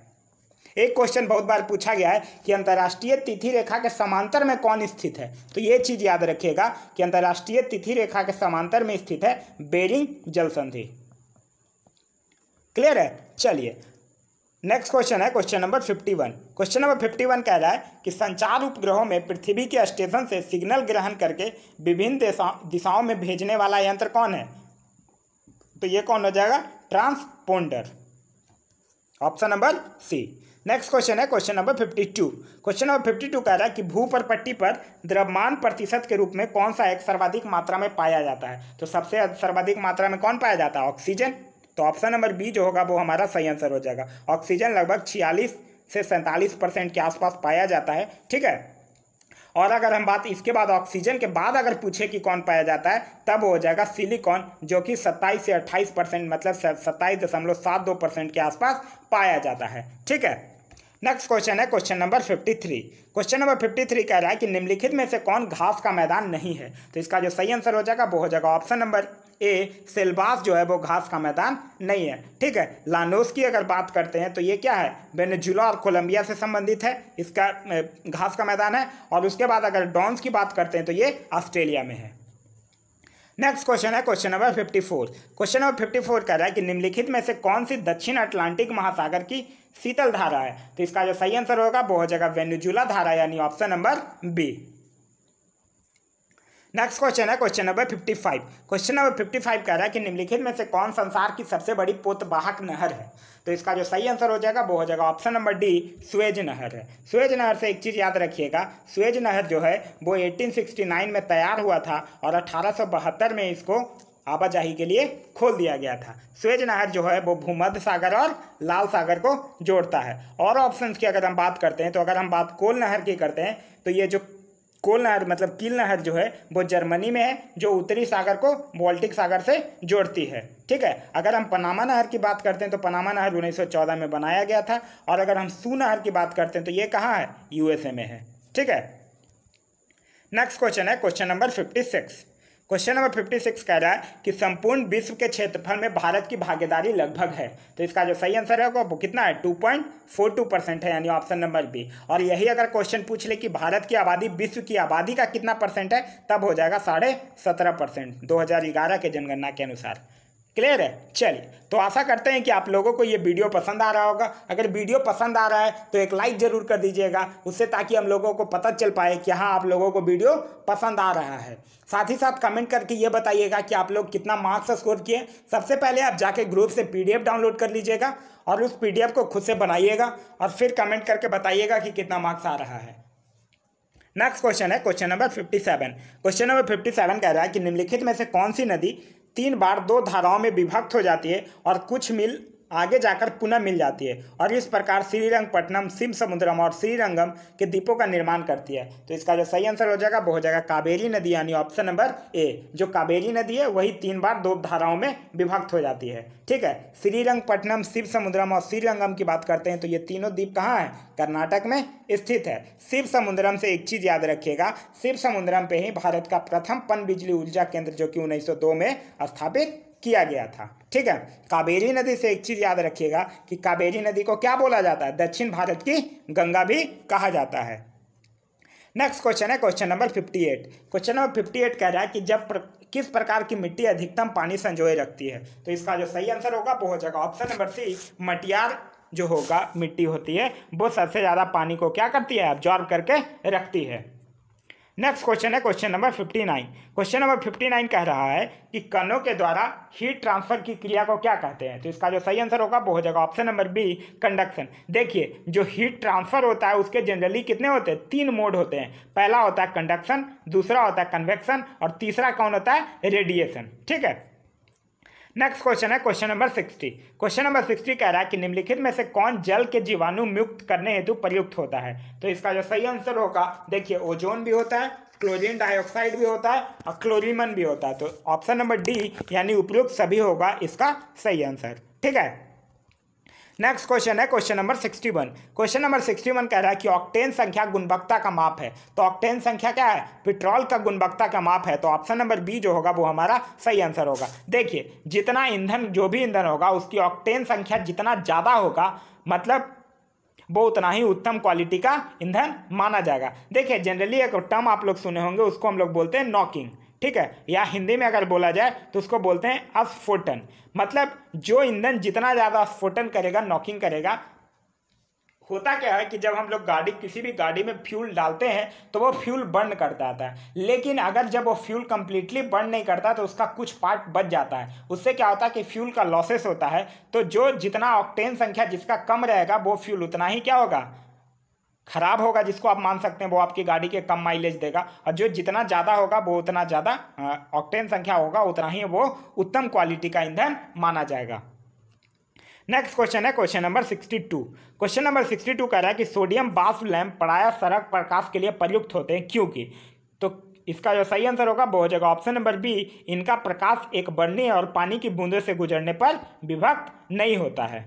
एक क्वेश्चन बहुत बार पूछा गया है कि अंतर्राष्ट्रीय तिथि रेखा के समांतर में कौन स्थित है तो ये चीज़ याद रखिएगा कि अंतर्राष्ट्रीय तिथि रेखा के समांतर में स्थित है बेरिंग जलसंधि क्लियर है चलिए नेक्स्ट क्वेश्चन है question number fifty one question number fifty one कह रहा है कि संचार उपग्रहों में पृथ्वी के स्टेशन से सिग्नल ग्रहण करके विभिन्न दिशाओं में भेजने वाला यंत्र कौन है तो ये कौन हो जाएगा transponder option number C next question है question number fifty two question number fifty two कह रहा है कि भू पर पट्टी पर द्रव्यमान प्रतिशत के रूप में कौन सा एक सर्वाधिक मात्रा में पाया जाता है तो सबसे सर्वाधिक मात्रा में कौन पाया जाता है ऑक्सीजन तो ऑप्शन नंबर बी जो होगा वो हमारा सही आंसर हो जाएगा ऑक्सीजन लगभग छियालीस से सैंतालीस परसेंट के आसपास पाया जाता है ठीक है और अगर हम बात इसके बाद ऑक्सीजन के बाद अगर पूछे कि कौन पाया जाता है तब हो जाएगा सिलिकॉन जो कि 27 से 28 परसेंट मतलब सत्ताईस दशमलव सात दो परसेंट के आसपास पाया जाता है ठीक है नेक्स्ट क्वेश्चन है क्वेश्चन नंबर 53 क्वेश्चन नंबर 53 कह रहा है कि निम्नलिखित में से कौन घास का मैदान नहीं है तो इसका जो सही आंसर हो जाएगा वो हो जाएगा ऑप्शन नंबर ए सेलबास जो है वो घास का मैदान नहीं है ठीक है लानोस की अगर बात करते हैं तो ये क्या है वेनेजुला और कोलंबिया से संबंधित है इसका घास का मैदान है और उसके बाद अगर डॉन्स की बात करते हैं तो ये ऑस्ट्रेलिया में है नेक्स्ट क्वेश्चन है question number fifty four question number fifty four कह रहा है कि निम्नलिखित में से कौन सी दक्षिण अटलांटिक महासागर की शीतल धारा है तो इसका जो सही आंसर होगा वो हो जाएगा वेनेजुला धारा यानी option number B next question है question number fifty five question number fifty five कह रहा है कि निम्नलिखित में से कौन संसार की सबसे बड़ी पोतवाहक नहर है तो इसका जो सही आंसर हो जाएगा वो हो जाएगा ऑप्शन नंबर डी स्वेज नहर है स्वेज नहर से एक चीज़ याद रखिएगा स्वेज नहर जो है वो 1869 में तैयार हुआ था और बहत्तर में इसको आवाजाही के लिए खोल दिया गया था स्वेज नहर जो है वो भूमध्य सागर और लाल सागर को जोड़ता है और ऑप्शंस की अगर हम बात करते हैं तो अगर हम बात कोल नहर की करते हैं तो ये जो कोल नहर मतलब कील नहर जो है वो जर्मनी में है जो उत्तरी सागर को बाल्टिक सागर से जोड़ती है ठीक है अगर हम पनामा नहर की बात करते हैं तो पनामा नहर 1914 में बनाया गया था और अगर हम सू नहर की बात करते हैं तो ये कहाँ है यूएसए में है ठीक है नेक्स्ट क्वेश्चन है question number fifty six question number fifty six कह रहा है कि संपूर्ण विश्व के क्षेत्रफल में भारत की भागीदारी लगभग है तो इसका जो सही आंसर है वो कितना है two point four two percent है यानी ऑप्शन नंबर बी और यही अगर क्वेश्चन पूछ ले कि भारत की आबादी विश्व की आबादी का कितना परसेंट है तब हो जाएगा साढ़े सत्रह परसेंट दो हजार ग्यारह के जनगणना के अनुसार क्लियर है चलिए तो आशा करते हैं कि आप लोगों को ये वीडियो पसंद आ रहा होगा अगर वीडियो पसंद आ रहा है तो एक लाइक ज़रूर कर दीजिएगा उससे ताकि हम लोगों को पता चल पाए कि हाँ आप लोगों को वीडियो पसंद आ रहा है साथ ही साथ कमेंट करके ये बताइएगा कि आप लोग कितना मार्क्स स्कोर किए सबसे पहले आप जाके ग्रुप से पी डाउनलोड कर लीजिएगा और उस पी को खुद से बनाइएगा और फिर कमेंट करके बताइएगा कि कितना मार्क्स आ रहा है नेक्स्ट क्वेश्चन है क्वेश्चन नंबर 57 क्वेश्चन नंबर 57 कह रहा है कि निम्नलिखित में से कौन सी नदी तीन बार दो धाराओं में विभक्त हो जाती है और कुछ मिल आगे जाकर पुनः मिल जाती है और इस प्रकार श्रीरंगपट्टनम शिव समुद्रम और श्रीरंगम के द्वीपों का निर्माण करती है तो इसका जो सही आंसर हो जाएगा वो हो जाएगा कावेरी नदी यानी ऑप्शन नंबर ए जो कावेरी नदी है वही तीन बार दो धाराओं में विभक्त हो जाती है ठीक है श्रीरंगपट्टनम शिव समुद्रम और श्रीरंगम की बात करते हैं तो ये तीनों द्वीप कहाँ है कर्नाटक में स्थित है शिव समुद्रम से एक चीज याद रखिएगा शिव समुद्रम पे ही भारत का प्रथम पन बिजली ऊर्जा केंद्र जो कि उन्नीस में स्थापित किया गया था ठीक है कावेरी नदी से एक चीज़ याद रखिएगा कि कावेरी नदी को क्या बोला जाता है दक्षिण भारत की गंगा भी कहा जाता है नेक्स्ट क्वेश्चन है question number fifty eight question number fifty eight कह रहा है कि जब प्र, किस प्रकार की मिट्टी अधिकतम पानी संजोए रखती है तो इसका जो सही आंसर होगा वो हो जाएगा ऑप्शन नंबर सी मटियार जो होगा मिट्टी होती है वो सबसे ज़्यादा पानी को क्या करती है ऑब्जॉर्व करके रखती है नेक्स्ट क्वेश्चन है question number fifty nine question number fifty nine कह रहा है कि कणों के द्वारा हीट ट्रांसफर की क्रिया को क्या कहते हैं तो इसका जो सही आंसर होगा वो हो जाएगा ऑप्शन नंबर बी कंडक्शन देखिए जो हीट ट्रांसफर होता है उसके जनरली कितने होते हैं तीन मोड होते हैं पहला होता है कंडक्शन दूसरा होता है कन्वेक्शन और तीसरा कौन होता है रेडिएशन ठीक है नेक्स्ट क्वेश्चन है question number sixty question number sixty कह रहा है कि निम्नलिखित में से कौन जल के जीवाणु मुक्त करने हेतु प्रयुक्त होता है तो इसका जो सही आंसर होगा देखिए ओजोन भी होता है क्लोरीन डाइऑक्साइड भी होता है और क्लोरीमन भी होता है तो ऑप्शन नंबर डी यानी उपयुक्त सभी होगा इसका सही आंसर ठीक है नेक्स्ट क्वेश्चन है question number sixty one question number sixty one कह रहा है कि ऑक्टेन संख्या गुणवत्ता का माप है तो ऑक्टेन संख्या क्या है पेट्रोल का गुणवत्ता का माप है तो ऑप्शन नंबर बी जो होगा वो हमारा सही आंसर होगा देखिए जितना ईंधन जो भी ईंधन होगा उसकी ऑक्टेन संख्या जितना ज़्यादा होगा मतलब वो उतना ही उत्तम क्वालिटी का ईंधन माना जाएगा देखिए जनरली एक टर्म आप लोग सुने होंगे उसको हम लोग बोलते हैं नॉकिंग ठीक है या हिंदी में अगर बोला जाए तो उसको बोलते हैं अस्फोटन मतलब जो ईंधन जितना ज़्यादा स्फोटन करेगा नॉकिंग करेगा होता क्या है कि जब हम लोग गाड़ी किसी भी गाड़ी में फ्यूल डालते हैं तो वो फ्यूल बर्न कर जाता है लेकिन अगर जब वो फ्यूल कम्प्लीटली बर्न नहीं करता तो उसका कुछ पार्ट बच जाता है उससे क्या होता है कि फ्यूल का लॉसेस होता है तो जो जितना ऑक्टेन संख्या जिसका कम रहेगा वो फ्यूल उतना ही क्या होगा खराब होगा जिसको आप मान सकते हैं वो आपकी गाड़ी के कम माइलेज देगा और जो जितना ज़्यादा होगा वो उतना ज़्यादा ऑक्टेन संख्या होगा उतना ही वो उत्तम क्वालिटी का ईंधन माना जाएगा नेक्स्ट क्वेश्चन है क्वेश्चन नंबर 62 क्वेश्चन नंबर 62 कह रहा है कि सोडियम बास लैम्प प्राय सड़क प्रकाश के लिए प्रयुक्त होते हैं क्योंकि तो इसका जो सही आंसर होगा वो हो जाएगा ऑप्शन नंबर बी इनका प्रकाश एक बढ़ने और पानी की बूंदों से गुजरने पर विभक्त नहीं होता है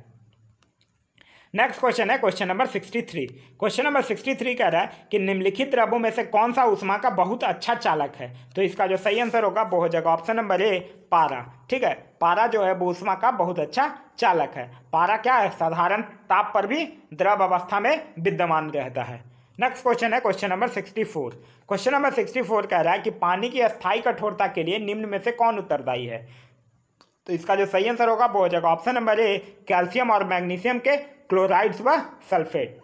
नेक्स्ट क्वेश्चन है question number sixty three question number sixty three कह रहा है कि निम्नलिखित द्रवों में से कौन सा उष्मा का बहुत अच्छा चालक है तो इसका जो सही आंसर होगा वो हो जाएगा ऑप्शन नंबर ए पारा ठीक है पारा जो है वो उष्मा का बहुत अच्छा चालक है पारा क्या है साधारण ताप पर भी द्रव अवस्था में विद्यमान रहता है नेक्स्ट क्वेश्चन है question number sixty four question number sixty four कह रहा है कि पानी की अस्थायी कठोरता के लिए निम्न में से कौन उत्तरदायी है तो इसका जो सही आंसर होगा वो हो जाएगा ऑप्शन नंबर ए कैल्शियम और मैग्नीशियम के क्लोराइड्स व सल्फेट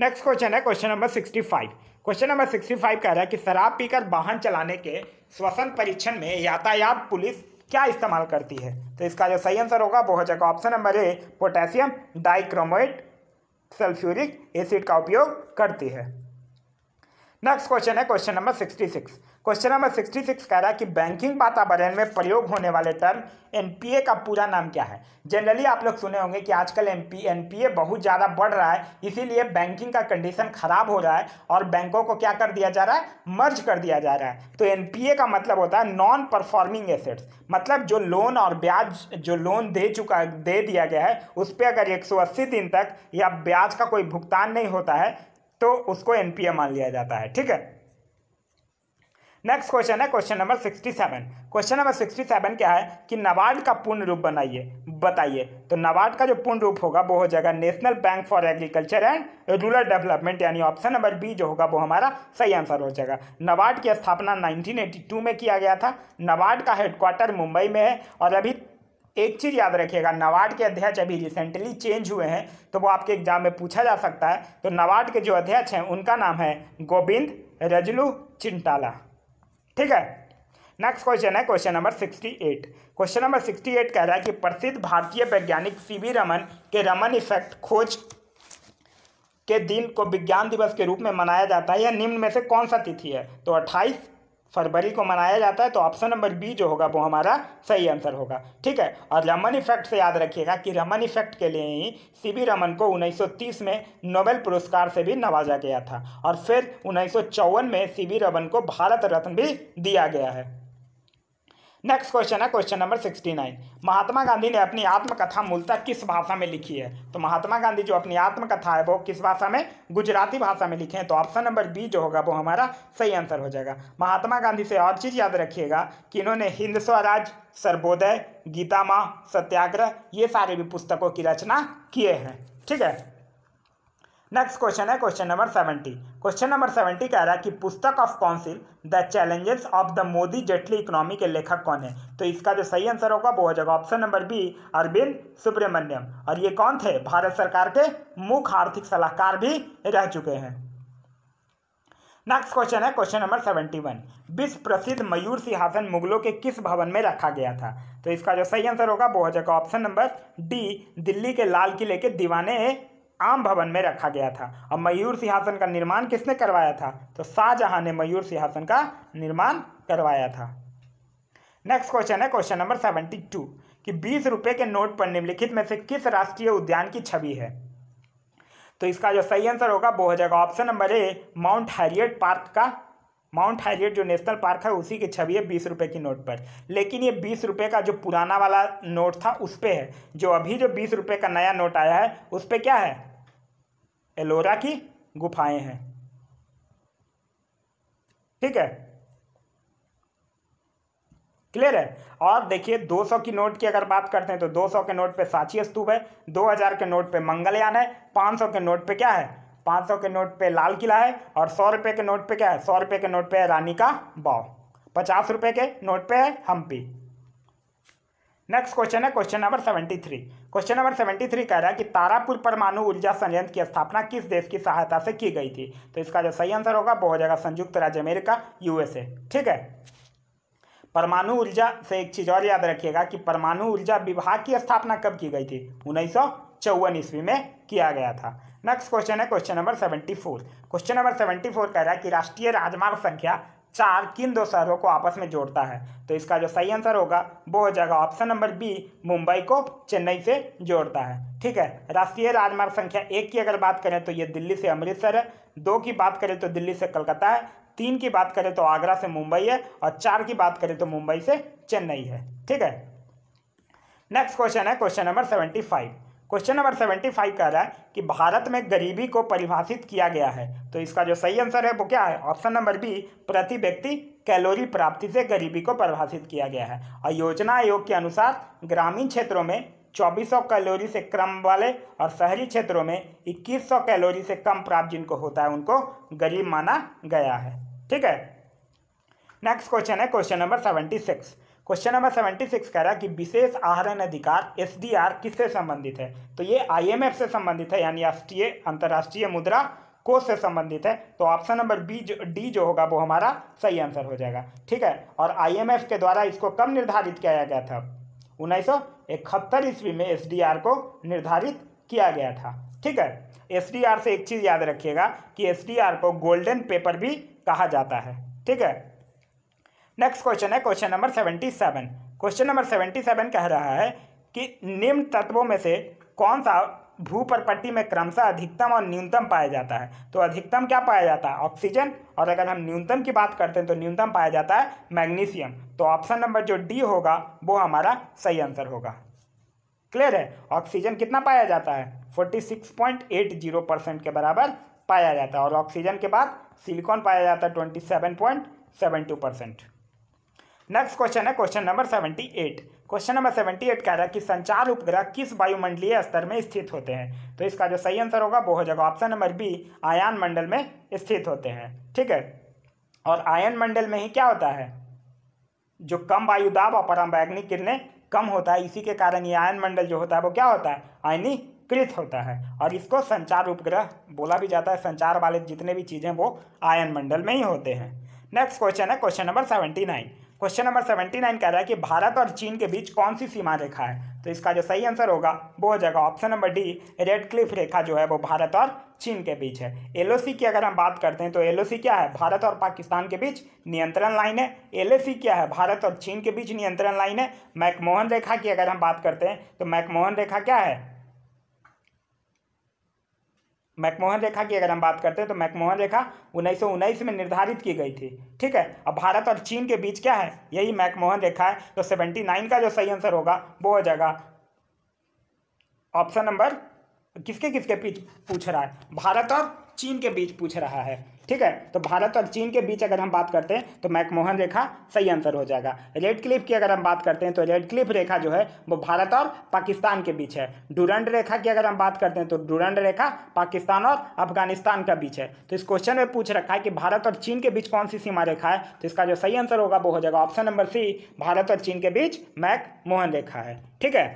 नेक्स्ट क्वेश्चन है question number sixty five question number sixty five कह रहा है कि शराब पीकर वाहन चलाने के श्वसन परीक्षण में यातायात पुलिस क्या इस्तेमाल करती है तो इसका जो सही आंसर होगा वो हो जाएगा option number A potassium dichromate sulphuric acid का उपयोग करती है नेक्स्ट क्वेश्चन है question number sixty six question number sixty six कह रहा है कि बैंकिंग वातावरण में प्रयोग होने वाले टर्म एनपीए का पूरा नाम क्या है जनरली आप लोग सुने होंगे कि आजकल एम पी एनपीए बहुत ज़्यादा बढ़ रहा है इसीलिए बैंकिंग का कंडीशन खराब हो रहा है और बैंकों को क्या कर दिया जा रहा है मर्ज कर दिया जा रहा है तो एनपीए का मतलब होता है नॉन परफॉर्मिंग एसेट्स मतलब जो लोन और ब्याज जो लोन दे चुका दे दिया गया है उस पर अगर एक दिन तक या ब्याज का कोई भुगतान नहीं होता है तो उसको एन मान लिया जाता है ठीक है नेक्स्ट क्वेश्चन है question number sixty seven question number sixty seven क्या है कि नाबार्ड का पूर्ण रूप बनाइए बताइए तो नाबार्ड का जो पूर्ण रूप होगा वो हो जाएगा national bank for agriculture and rural development यानी ऑप्शन नंबर बी जो होगा वो हमारा सही आंसर हो जाएगा नाबार्ड की स्थापना नाइनटीन में किया गया था नाबार्ड का हेडक्वार्टर मुंबई में है और अभी एक चीज़ याद रखिएगा नवाड के अध्यक्ष अभी रिसेंटली चेंज हुए हैं तो वो आपके एग्जाम में पूछा जा सकता है तो नवाड के जो अध्यक्ष हैं उनका नाम है गोविंद रजलू चिंटाला ठीक है नेक्स्ट क्वेश्चन है question number sixty eight question number sixty eight कह रहा है कि प्रसिद्ध भारतीय वैज्ञानिक सी वी रमन के रमन इफेक्ट खोज के दिन को विज्ञान दिवस के रूप में मनाया जाता है यह निम्न में से कौन सा तिथि है तो अट्ठाईस फरवरी को मनाया जाता है तो ऑप्शन नंबर बी जो होगा वो हमारा सही आंसर होगा ठीक है और रमन इफेक्ट से याद रखिएगा कि रमन इफेक्ट के लिए ही सी रमन को 1930 में नोबेल पुरस्कार से भी नवाजा गया था और फिर उन्नीस में सी रमन को भारत रत्न भी दिया गया है नेक्स्ट क्वेश्चन है question number sixty nine Mahatma Gandhi ने अपनी आत्मकथा मूलतः किस भाषा में लिखी है तो महात्मा गांधी जो अपनी आत्मकथा है वो किस भाषा में गुजराती भाषा में लिखे हैं तो ऑप्शन नंबर बी जो होगा वो हमारा सही आंसर हो जाएगा महात्मा गांधी से और चीज़ याद रखिएगा कि इन्होंने हिंद स्वराज सर्वोदय गीता माँ सत्याग्रह ये सारे भी पुस्तकों की रचना किए हैं ठीक है नेक्स्ट क्वेश्चन है question number seventy question number seventy कह रहा है कि पुस्तक of counsel the challenges of the Modi Jaitley economy के लेखक कौन है तो इसका जो सही आंसर होगा वो हो जाएगा option number B Arvind Subramanian और ये कौन थे भारत सरकार के मुख्य आर्थिक सलाहकार भी रह चुके हैं नेक्स्ट क्वेश्चन है क्वेश्चन नंबर सेवेंटी वन विश्व प्रसिद्ध मयूर सिंहासन मुगलों के किस भवन में रखा गया था तो इसका जो सही आंसर होगा वो हो जाएगा ऑप्शन नंबर डी दिल्ली के लाल किले के दीवाने आम भवन में रखा गया था और मयूर सिंहासन का निर्माण किसने करवाया था तो शाहजहां ने मयूर सिंहासन का निर्माण करवाया था नेक्स्ट क्वेश्चन है क्वेश्चन नंबर सेवेंटी टू कि बीस रुपए के नोट पर निम्नलिखित में से किस राष्ट्रीय उद्यान की छवि है तो इसका जो सही आंसर होगा वो हो जाएगा option number A Mount Harriet park का माउंट हैरियट जो नेशनल पार्क है उसी की छवि है बीस रुपये की नोट पर लेकिन ये बीस रुपये का जो पुराना वाला नोट था उस पर है जो अभी जो बीस रुपये का नया नोट आया है उस पर क्या है एलोरा की गुफाएं हैं ठीक है क्लियर है और देखिए 200 की नोट की अगर बात करते हैं तो 200 के नोट पे सांची स्तूप है 2000 के नोट पे मंगलयान है 500 के नोट पे क्या है पाँच सौ के नोट पे लाल किला है और सौ रुपये के नोट पे क्या है सौ रुपये के नोट पे है रानी का बाव पचास रुपये के नोट पे है हम्पी नेक्स्ट क्वेश्चन है question number seventy three question number seventy three कह रहा है कि तारापुर परमाणु ऊर्जा संयंत्र की स्थापना किस देश की सहायता से की गई थी तो इसका जो सही आंसर होगा वो हो जाएगा संयुक्त राज्य अमेरिका यूएसए ठीक है परमाणु ऊर्जा से एक चीज़ और याद रखिएगा कि परमाणु ऊर्जा विभाग की स्थापना कब की गई थी उन्नीस सौ ईस्वी में किया गया था नेक्स्ट क्वेश्चन है question number seventy four question number seventy four कह रहा है कि राष्ट्रीय राजमार्ग संख्या चार किन दो शहरों को आपस में जोड़ता है तो इसका जो सही आंसर होगा वो हो जाएगा ऑप्शन नंबर बी मुंबई को चेन्नई से जोड़ता है ठीक है राष्ट्रीय राजमार्ग संख्या एक की अगर बात करें तो ये दिल्ली से अमृतसर है दो की बात करें तो दिल्ली से कलकत्ता है तीन की बात करें तो आगरा से मुंबई है और चार की बात करें तो मुंबई से चेन्नई है ठीक है नेक्स्ट क्वेश्चन है question number seventy five question number seventy five कह रहा है कि भारत में गरीबी को परिभाषित किया गया है तो इसका जो सही आंसर है वो क्या है ऑप्शन नंबर बी प्रति व्यक्ति कैलोरी प्राप्ति से गरीबी को परिभाषित किया गया है और योजना आयोग के अनुसार ग्रामीण क्षेत्रों में 2400 कैलोरी से कम वाले और शहरी क्षेत्रों में 2100 कैलोरी से कम प्राप्त जिनको होता है उनको गरीब माना गया है ठीक है नेक्स्ट क्वेश्चन है question number seventy six question number seventy six कह रहा है कि विशेष आहरण अधिकार एस किससे संबंधित है तो ये आईएमएफ से संबंधित है यानी राष्ट्रीय अंतर्राष्ट्रीय मुद्रा कोष से संबंधित है तो ऑप्शन नंबर बी जो डी जो होगा वो हमारा सही आंसर हो जाएगा ठीक है और आईएमएफ के द्वारा इसको कब निर्धारित किया गया था उन्नीस सौ इकहत्तर ईस्वी में एस को निर्धारित किया गया था ठीक है एस से एक चीज़ याद रखिएगा कि एस को गोल्डन पेपर भी कहा जाता है ठीक है नेक्स्ट क्वेश्चन है question number seventy seven question number seventy seven कह रहा है कि निम्न तत्वों में से कौन सा भू पर पट्टी में क्रमशः अधिकतम और न्यूनतम पाया जाता है तो अधिकतम क्या पाया जाता है ऑक्सीजन और अगर हम न्यूनतम की बात करते हैं तो न्यूनतम पाया जाता है मैग्नीशियम तो ऑप्शन नंबर जो डी होगा वो हमारा सही आंसर होगा क्लियर है ऑक्सीजन कितना पाया जाता है forty six point eight zero percent के बराबर पाया जाता है और ऑक्सीजन के बाद सिलिकॉन पाया जाता है twenty seven point seven two percent next question है question number seventy eight question number seventy eight कह रहा है कि संचार उपग्रह किस वायुमंडलीय स्तर में स्थित होते हैं तो इसका जो सही आंसर होगा वो हो जाएगा ऑप्शन नंबर बी आयन मंडल में स्थित होते हैं ठीक है और आयन मंडल में ही क्या होता है जो कम वायु दाब और परामवैग्नि किरणें कम होता है इसी के कारण ये आयन मंडल जो होता है वो क्या होता है आयनी कृत होता है और इसको संचार उपग्रह बोला भी जाता है संचार वाले जितने भी चीज़ें वो आयन मंडल में ही होते हैं नेक्स्ट क्वेश्चन है question number seventy nine question number seventy nine कह रहा है कि भारत और चीन के बीच कौन सी सीमा रेखा है तो इसका जो सही आंसर होगा वो हो जाएगा option number D Radcliffe रेखा जो है वो भारत और चीन के बीच है एलओसी की अगर हम बात करते हैं तो एलओसी क्या है भारत और पाकिस्तान के बीच नियंत्रण लाइन है एलएसी क्या है भारत और चीन के बीच नियंत्रण लाइन है मैकमोहन रेखा की अगर हम बात करते हैं तो मैकमोहन रेखा क्या है मैकमोहन रेखा की अगर हम बात करते हैं तो मैकमोहन रेखा उन्नीस में निर्धारित की गई थी ठीक है अब भारत और चीन के बीच क्या है यही मैकमोहन रेखा है तो 79 का जो सही आंसर होगा वो हो जाएगा ऑप्शन नंबर किसके किसके बीच पूछ रहा है भारत और चीन के बीच पूछ रहा है ठीक है तो भारत और चीन के बीच अगर हम बात करते हैं तो मैकमोहन रेखा सही आंसर हो जाएगा रेड क्लिप की अगर हम बात करते हैं तो रेड क्लिप रेखा जो है वो भारत और पाकिस्तान के बीच है डुरंड रेखा की अगर हम बात करते हैं तो डुरंड रेखा पाकिस्तान और अफगानिस्तान का बीच है तो इस क्वेश्चन में पूछ रखा है कि भारत और चीन के बीच कौन सी सीमा रेखा है तो इसका जो सही आंसर होगा वो हो जाएगा ऑप्शन नंबर सी भारत और चीन के बीच मैक मोहन रेखा है ठीक है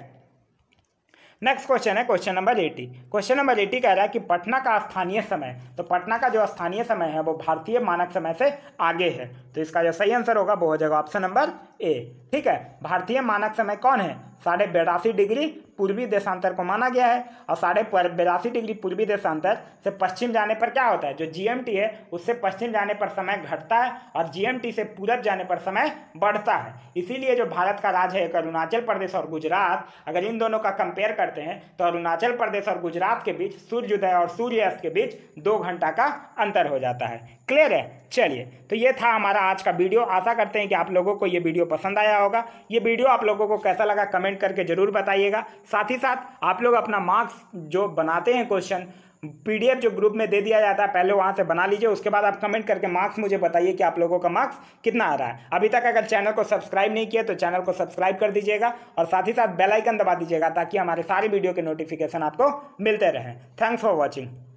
नेक्स्ट क्वेश्चन है question number eighty question number eighty कह रहा है कि पटना का स्थानीय समय तो पटना का जो स्थानीय समय है वो भारतीय मानक समय से आगे है तो इसका जो सही आंसर होगा वो हो जाएगा ऑप्शन नंबर ए ठीक है भारतीय मानक समय कौन है साढ़े बेरासी डिग्री पूर्वी देशांतर को माना गया है और साढ़े बेरासी डिग्री पूर्वी देशांतर से पश्चिम जाने पर क्या होता है जो जीएमटी है उससे पश्चिम जाने पर समय घटता है और जीएमटी से पूरब जाने पर समय बढ़ता है इसीलिए जो भारत का राज्य है अरुणाचल प्रदेश और गुजरात अगर इन दोनों का कंपेयर करते हैं तो अरुणाचल प्रदेश और गुजरात के बीच सूर्योदय और सूर्यास्त के बीच दो घंटा का अंतर हो जाता है क्लियर है चलिए तो ये था हमारा आज का वीडियो आशा करते हैं कि आप लोगों को ये वीडियो पसंद आया होगा ये वीडियो आप लोगों को कैसा लगा कमेंट करके जरूर बताइएगा साथ ही साथ आप लोग अपना मार्क्स जो बनाते हैं क्वेश्चन पीडीएफ जो ग्रुप में दे दिया जाता है पहले वहाँ से बना लीजिए उसके बाद आप कमेंट करके मार्क्स मुझे बताइए कि आप लोगों का मार्क्स कितना आ रहा है अभी तक अगर चैनल को सब्सक्राइब नहीं किया तो चैनल को सब्सक्राइब कर दीजिएगा और साथ ही साथ बेलाइकन दबा दीजिएगा ताकि हमारे सारे वीडियो के नोटिफिकेशन आपको मिलते रहें थैंक्स फॉर वॉचिंग